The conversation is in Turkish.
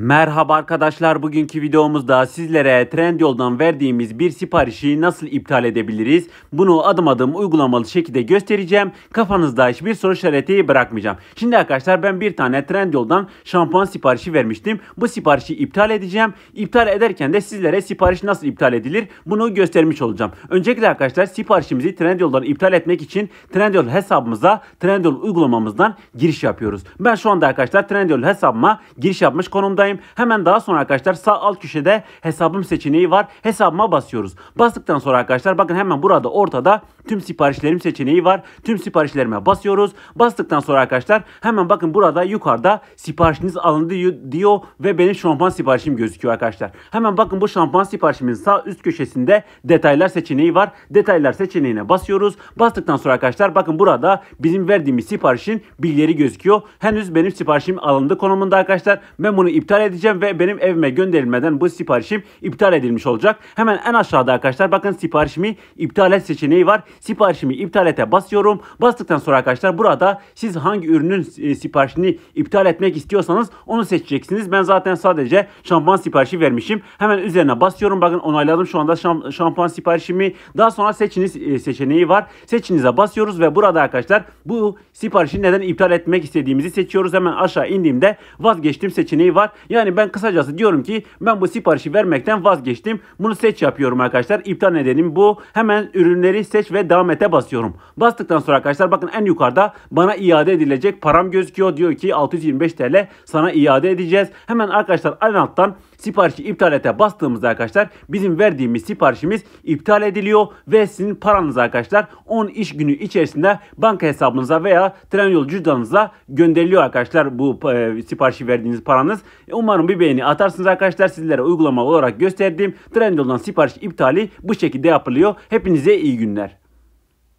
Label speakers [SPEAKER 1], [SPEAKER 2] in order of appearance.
[SPEAKER 1] Merhaba arkadaşlar bugünkü videomuzda sizlere Trendyol'dan verdiğimiz bir siparişi nasıl iptal edebiliriz bunu adım adım uygulamalı şekilde göstereceğim kafanızda hiçbir soru işareti bırakmayacağım. Şimdi arkadaşlar ben bir tane Trendyol'dan şampuan siparişi vermiştim bu siparişi iptal edeceğim iptal ederken de sizlere sipariş nasıl iptal edilir bunu göstermiş olacağım. Öncelikle arkadaşlar siparişimizi Trendyol'dan iptal etmek için Trendyol hesabımıza Trendyol uygulamamızdan giriş yapıyoruz. Ben şu anda arkadaşlar Trendyol hesabıma giriş yapmış konumdayım durumdayım. Hemen daha sonra arkadaşlar sağ alt köşede hesabım seçeneği var. Hesabıma basıyoruz. Bastıktan sonra arkadaşlar bakın hemen burada ortada tüm siparişlerim seçeneği var. Tüm siparişlerime basıyoruz. Bastıktan sonra arkadaşlar hemen bakın burada yukarıda siparişiniz alındı diyor ve benim şampuan siparişim gözüküyor arkadaşlar. Hemen bakın bu şampuan siparişimin sağ üst köşesinde detaylar seçeneği var. Detaylar seçeneğine basıyoruz. Bastıktan sonra arkadaşlar bakın burada bizim verdiğimiz siparişin bilgileri gözüküyor. Henüz benim siparişim alındı konumunda arkadaşlar. Ben bunu iptal iptal edeceğim ve benim evime gönderilmeden bu siparişim iptal edilmiş olacak. Hemen en aşağıda arkadaşlar bakın siparişimi iptal et seçeneği var. Siparişimi iptal ete basıyorum. Bastıktan sonra arkadaşlar burada siz hangi ürünün e, siparişini iptal etmek istiyorsanız onu seçeceksiniz. Ben zaten sadece şampuan siparişi vermişim. Hemen üzerine basıyorum. Bakın onayladım şu anda şam, şampuan siparişimi. Daha sonra seçiniz e, seçeneği var. Seçinize basıyoruz ve burada arkadaşlar bu siparişi neden iptal etmek istediğimizi seçiyoruz. Hemen aşağı indiğimde vazgeçtim seçeneği var. Yani ben kısacası diyorum ki ben bu siparişi vermekten vazgeçtim. Bunu seç yapıyorum arkadaşlar. İptal nedenim bu. Hemen ürünleri seç ve devam ete basıyorum. Bastıktan sonra arkadaşlar bakın en yukarıda bana iade edilecek param gözüküyor. Diyor ki 625 TL sana iade edeceğiz. Hemen arkadaşlar en alttan siparişi iptal ete bastığımızda arkadaşlar bizim verdiğimiz siparişimiz iptal ediliyor ve sizin paranız arkadaşlar 10 iş günü içerisinde banka hesabınıza veya tren yol cüzdanınıza gönderiliyor arkadaşlar bu e, siparişi verdiğiniz paranız. Umarım bir beğeni atarsınız arkadaşlar. Sizlere uygulama olarak gösterdiğim Trendyol'dan sipariş iptali bu şekilde yapılıyor. Hepinize iyi günler.